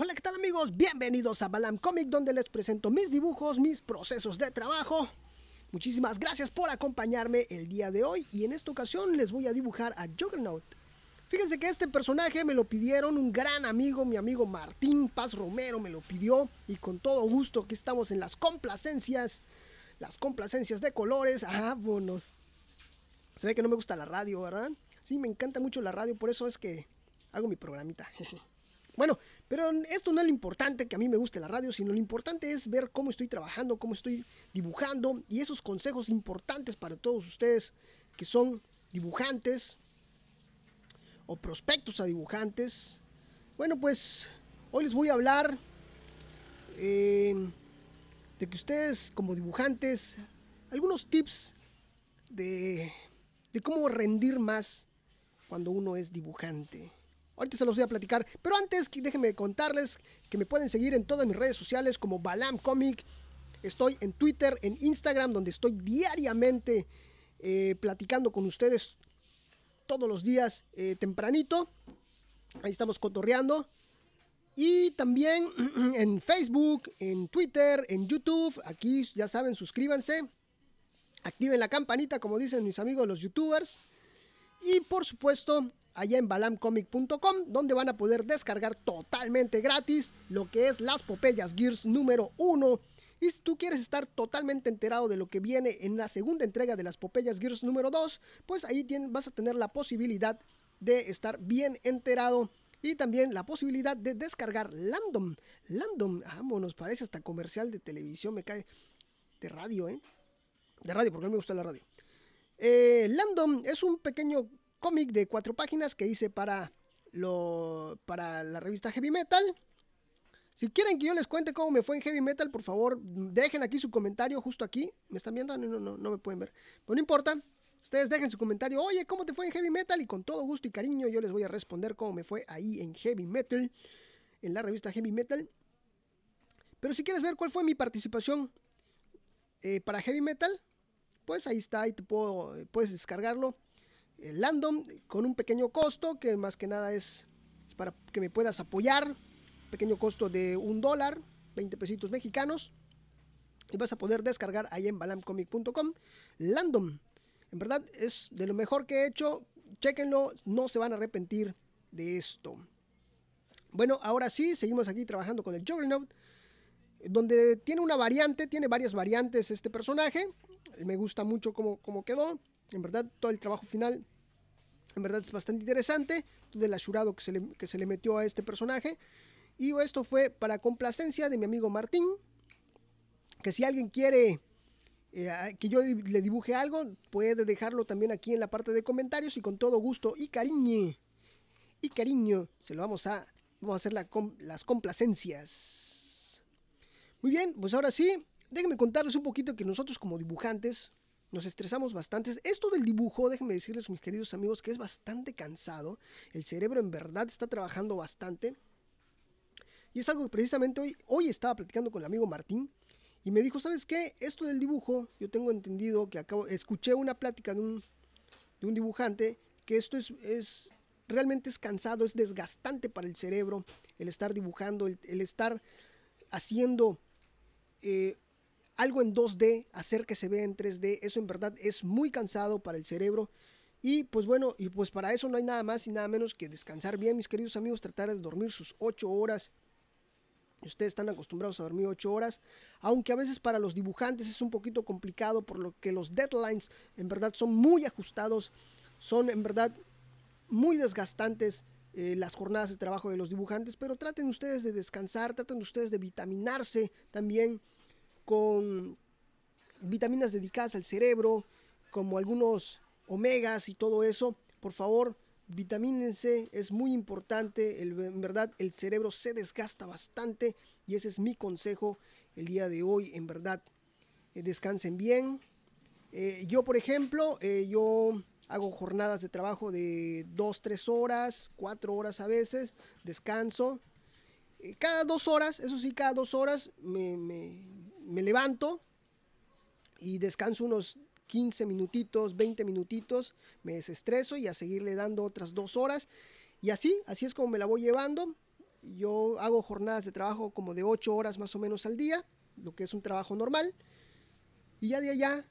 Hola, ¿qué tal amigos? Bienvenidos a Balam Comic, donde les presento mis dibujos, mis procesos de trabajo. Muchísimas gracias por acompañarme el día de hoy y en esta ocasión les voy a dibujar a Juggernaut. Fíjense que este personaje me lo pidieron un gran amigo, mi amigo Martín Paz Romero me lo pidió y con todo gusto que estamos en las complacencias, las complacencias de colores, ajá, bonos. Se ve que no me gusta la radio, ¿verdad? Sí, me encanta mucho la radio, por eso es que hago mi programita. Jeje. Bueno, pero esto no es lo importante que a mí me guste la radio, sino lo importante es ver cómo estoy trabajando, cómo estoy dibujando y esos consejos importantes para todos ustedes que son dibujantes o prospectos a dibujantes. Bueno, pues hoy les voy a hablar eh, de que ustedes como dibujantes, algunos tips de cómo rendir más cuando uno es dibujante. Ahorita se los voy a platicar. Pero antes, déjenme contarles que me pueden seguir en todas mis redes sociales como Balam Comic. Estoy en Twitter, en Instagram, donde estoy diariamente eh, platicando con ustedes todos los días eh, tempranito. Ahí estamos cotorreando. Y también en Facebook, en Twitter, en YouTube. Aquí ya saben, suscríbanse. Activen la campanita, como dicen mis amigos los youtubers. Y por supuesto, allá en balamcomic.com, donde van a poder descargar totalmente gratis lo que es Las Popeyas Gears número 1. Y si tú quieres estar totalmente enterado de lo que viene en la segunda entrega de Las Popeyas Gears número 2, pues ahí vas a tener la posibilidad de estar bien enterado y también la posibilidad de descargar Landom. Landom, nos parece hasta comercial de televisión, me cae. De radio, ¿eh? De radio, porque a mí me gusta la radio. Eh, Landom es un pequeño cómic de cuatro páginas que hice para, lo, para la revista Heavy Metal. Si quieren que yo les cuente cómo me fue en Heavy Metal, por favor, dejen aquí su comentario justo aquí. ¿Me están viendo? No, no, no, no me pueden ver. Pero no importa. Ustedes dejen su comentario. Oye, ¿cómo te fue en Heavy Metal? Y con todo gusto y cariño yo les voy a responder cómo me fue ahí en Heavy Metal, en la revista Heavy Metal. Pero si quieres ver cuál fue mi participación eh, para Heavy Metal, pues ahí está, ahí te puedo, eh, puedes descargarlo. Landom con un pequeño costo que más que nada es, para que me puedas apoyar. Pequeño costo de un dólar, 20 pesitos mexicanos. Y vas a poder descargar ahí en balamcomic.com. Landom, en verdad es de lo mejor que he hecho. Chequenlo, no se van a arrepentir de esto. Bueno, ahora sí, seguimos aquí trabajando con el Juggernaut, donde tiene una variante, tiene varias variantes este personaje. Me gusta mucho cómo, cómo quedó. En verdad, todo el trabajo final, en verdad es bastante interesante, el asurado que se le, que se le metió a este personaje. Y esto fue para complacencia de mi amigo Martín, que si alguien quiere eh, que yo le dibuje algo, puede dejarlo también aquí en la parte de comentarios y con todo gusto y cariño, y cariño, se lo vamos a, vamos a hacer las complacencias. Muy bien, pues ahora sí, déjenme contarles un poquito que nosotros como dibujantes nos estresamos bastante. Esto del dibujo, déjenme decirles, mis queridos amigos, que es bastante cansado. El cerebro en verdad está trabajando bastante. Y es algo que precisamente hoy, hoy estaba platicando con el amigo Martín. Y me dijo, ¿sabes qué? Esto del dibujo, yo tengo entendido que acabo, escuché una plática de un, de un dibujante, que esto es, es, realmente es cansado, es desgastante para el cerebro, el estar dibujando, el, estar haciendo eh, algo en 2D, hacer que se vea en 3D, eso en verdad es muy cansado para el cerebro. Y pues bueno, y pues para eso no hay nada más y nada menos que descansar bien, mis queridos amigos, tratar de dormir sus 8 horas. Ustedes están acostumbrados a dormir 8 horas, aunque a veces para los dibujantes es un poquito complicado por lo que los deadlines en verdad son muy ajustados, son en verdad muy desgastantes eh, las jornadas de trabajo de los dibujantes, pero traten ustedes de descansar, traten ustedes de vitaminarse también con vitaminas dedicadas al cerebro, como algunos omegas y todo eso, por favor, vitamínense, es muy importante, en verdad el cerebro se desgasta bastante y ese es mi consejo el día de hoy, en verdad, eh, descansen bien. Eh, yo, por ejemplo, eh, yo hago jornadas de trabajo de 2, 3 horas, 4 horas a veces, descanso. Cada dos horas, eso sí, cada dos horas me me levanto y descanso unos 15 minutitos, 20 minutitos, me desestreso y a seguirle dando otras dos horas. Y así, así es como me la voy llevando. Yo hago jornadas de trabajo como de 8 horas más o menos al día, lo que es un trabajo normal. Y ya de allá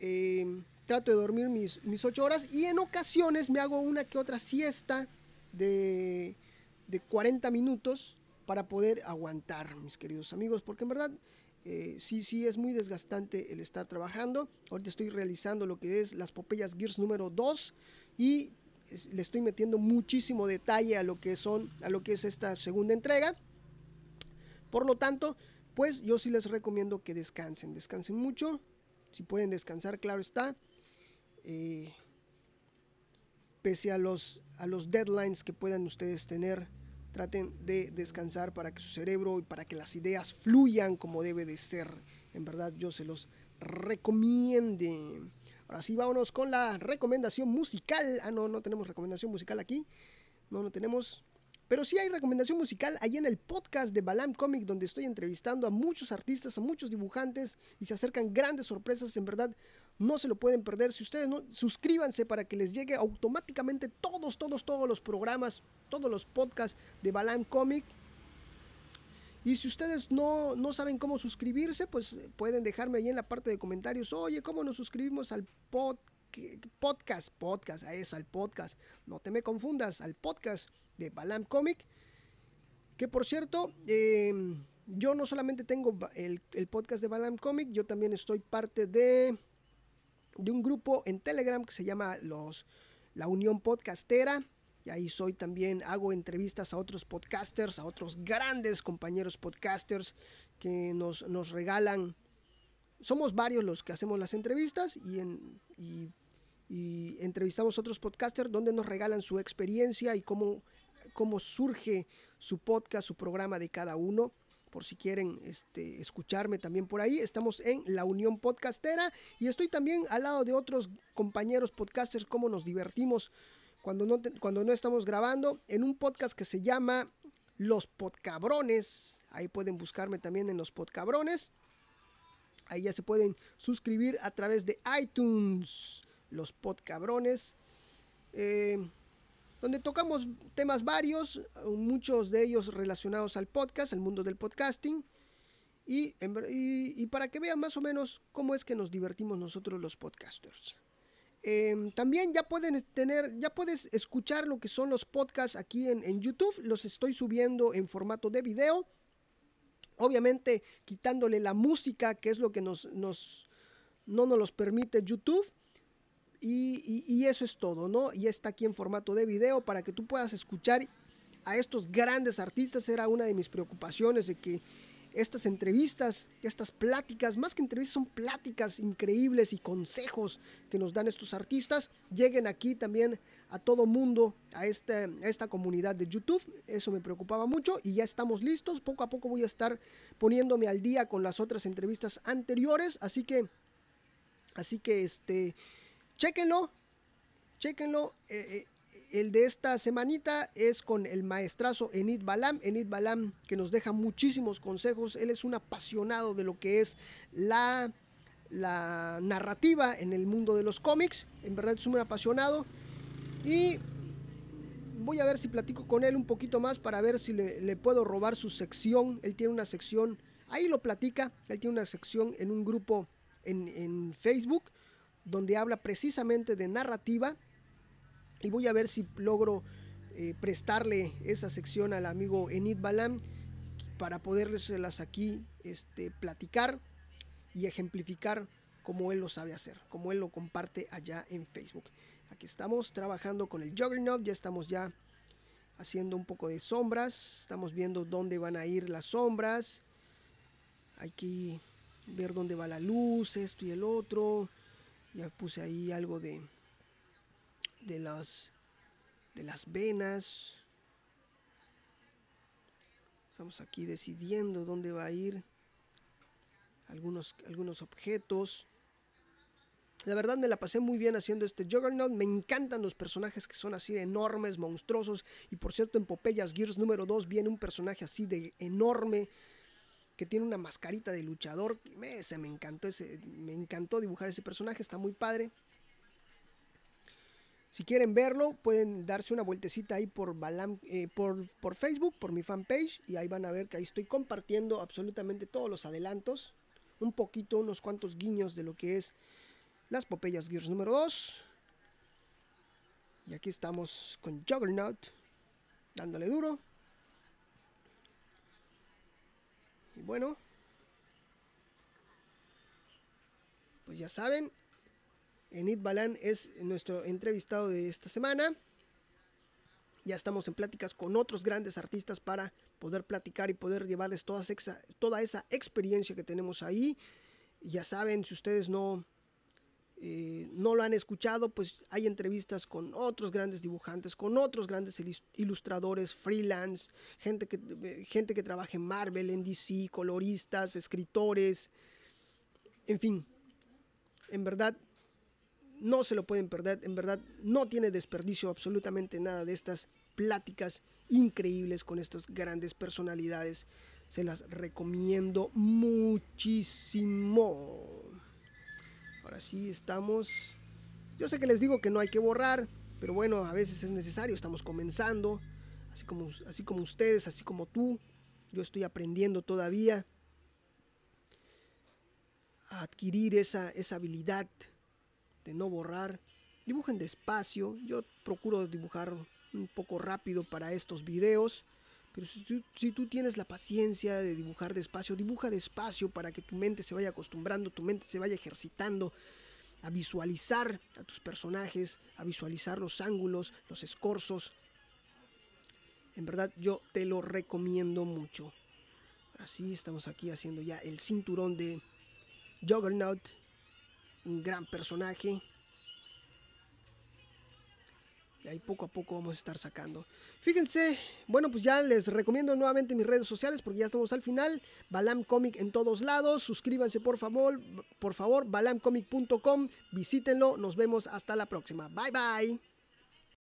em, trato de dormir mis, mis 8 horas y en ocasiones me hago una que otra siesta de, de 40 minutos para poder aguantar, mis queridos amigos, porque en verdad eh, sí, sí, es muy desgastante el estar trabajando. Ahorita estoy realizando lo que es las Popeyas Gears número 2 y le estoy metiendo muchísimo detalle a lo que son, a lo que es esta segunda entrega. Por lo tanto, pues yo sí les recomiendo que descansen, descansen mucho. Si pueden descansar, claro está. Eh, pese a los, a los deadlines que puedan ustedes tener traten de descansar para que su cerebro y para que las ideas fluyan como debe de ser. En verdad yo se los recomiende. Ahora sí, vámonos con la recomendación musical. Ah, no, no tenemos recomendación musical aquí. No, no tenemos. Pero sí hay recomendación musical ahí en el podcast de Balam Comic, donde estoy entrevistando a muchos artistas, a muchos dibujantes y se acercan grandes sorpresas. En verdad, no se lo pueden perder. Si ustedes no, suscríbanse para que les llegue automáticamente todos, todos, todos los programas, todos los podcasts de Balam Comic. Y si ustedes no, saben cómo suscribirse, pues pueden dejarme ahí en la parte de comentarios. Oye, ¿cómo nos suscribimos al pod podcast? Podcast, a eso, al podcast. No te me confundas, al podcast de Balam Comic. Que por cierto, em, yo no solamente tengo el, el podcast de Balam Comic, yo también estoy parte de de un grupo en Telegram que se llama los, La Unión Podcastera. Y ahí soy también, hago entrevistas a otros podcasters, a otros grandes compañeros podcasters que nos, nos regalan. Somos varios los que hacemos las entrevistas y, entrevistamos a otros podcasters donde nos regalan su experiencia y cómo, cómo surge su podcast, su programa de cada uno por si quieren este, escucharme también por ahí. Estamos en La Unión Podcastera y estoy también al lado de otros compañeros podcasters, cómo nos divertimos cuando no, cuando no estamos grabando, en un podcast que se llama Los Podcabrones. Ahí pueden buscarme también en Los Podcabrones. Ahí ya se pueden suscribir a través de iTunes, Los Podcabrones. Eh, donde tocamos temas varios, muchos de ellos relacionados al podcast, al mundo del podcasting, y, para que vean más o menos cómo es que nos divertimos nosotros los podcasters. Em, también ya pueden tener, ya puedes escuchar lo que son los podcasts aquí en, YouTube. Los estoy subiendo en formato de video. Obviamente quitándole la música, que es lo que nos, nos no nos los permite YouTube. Y, eso es todo, ¿no? Y está aquí en formato de video para que tú puedas escuchar a estos grandes artistas. Era una de mis preocupaciones de que estas entrevistas, estas pláticas, más que entrevistas, son pláticas increíbles y consejos que nos dan estos artistas, lleguen aquí también a todo mundo, a, esta a esta comunidad de YouTube. Eso me preocupaba mucho y ya estamos listos. Poco a poco voy a estar poniéndome al día con las otras entrevistas anteriores. Así que, así que este Chéquenlo, chéquenlo. Eh, eh, el de esta semanita es con el maestrazo Enid Balam. Enid Balam que nos deja muchísimos consejos. Él es un apasionado de lo que es la, narrativa en el mundo de los cómics. En verdad es un apasionado. Y voy a ver si platico con él un poquito más para ver si le, puedo robar su sección. Él tiene una sección, ahí lo platica. Él tiene una sección en un grupo en, en Facebook donde habla precisamente de narrativa y voy a ver si logro eh, prestarle esa sección al amigo Enid Balam para poderles aquí este, platicar y ejemplificar como él lo sabe hacer, como él lo comparte allá en Facebook. Aquí estamos trabajando con el Juggernaut, ya estamos ya haciendo un poco de sombras, estamos viendo dónde van a ir las sombras, hay que ver dónde va la luz, esto y el otro, ya puse ahí algo de, de, las, de las venas. Estamos aquí decidiendo dónde va a ir algunos, algunos objetos. La verdad me la pasé muy bien haciendo este Juggernaut. Me encantan los personajes que son así enormes, monstruosos. Y por cierto, en Popeyas Gears número 2 viene un personaje así de enorme que tiene una mascarita de luchador. Me, se me encantó ese, me encantó dibujar ese personaje, está muy padre. Si quieren verlo, pueden darse una vueltecita ahí por, eh, por, por, Facebook, por mi fanpage, y ahí van a ver que ahí estoy compartiendo absolutamente todos los adelantos, un poquito, unos cuantos guiños de lo que es las Popeyas Gears número 2. Y aquí estamos con Juggernaut, dándole duro. bueno, pues ya saben, Enid Balán es nuestro entrevistado de esta semana. Ya estamos en pláticas con otros grandes artistas para poder platicar y poder llevarles toda esa, toda esa experiencia que tenemos ahí. Ya saben, si ustedes no, eh, no lo han escuchado, pues hay entrevistas con otros grandes dibujantes, con otros grandes ilustradores, freelance, gente que, gente que trabaja en Marvel, en DC, coloristas, escritores, en fin. En verdad, no se lo pueden perder, en verdad no tiene desperdicio absolutamente nada de estas pláticas increíbles con estas grandes personalidades. Se las recomiendo muchísimo. Ahora sí estamos... Yo sé que les digo que no hay que borrar, pero bueno, a veces es necesario, estamos comenzando, así como, así como ustedes, así como tú. Yo estoy aprendiendo todavía a adquirir esa, esa habilidad de no borrar. Dibujen despacio, yo procuro dibujar un poco rápido para estos videos. Pero si tú, tienes la paciencia de dibujar despacio, dibuja despacio para que tu mente se vaya acostumbrando, tu mente se vaya ejercitando a visualizar a tus personajes, a visualizar los ángulos, los escorzos. En verdad yo te lo recomiendo mucho. Así estamos aquí haciendo ya el cinturón de Juggernaut, un gran personaje, y ahí poco a poco vamos a estar sacando. Fíjense, bueno, pues ya les recomiendo nuevamente mis redes sociales porque ya estamos al final. Balam Comic en todos lados. Suscríbanse por favor, por favor, balamcomic.com. Visítenlo. Nos vemos hasta la próxima. Bye bye.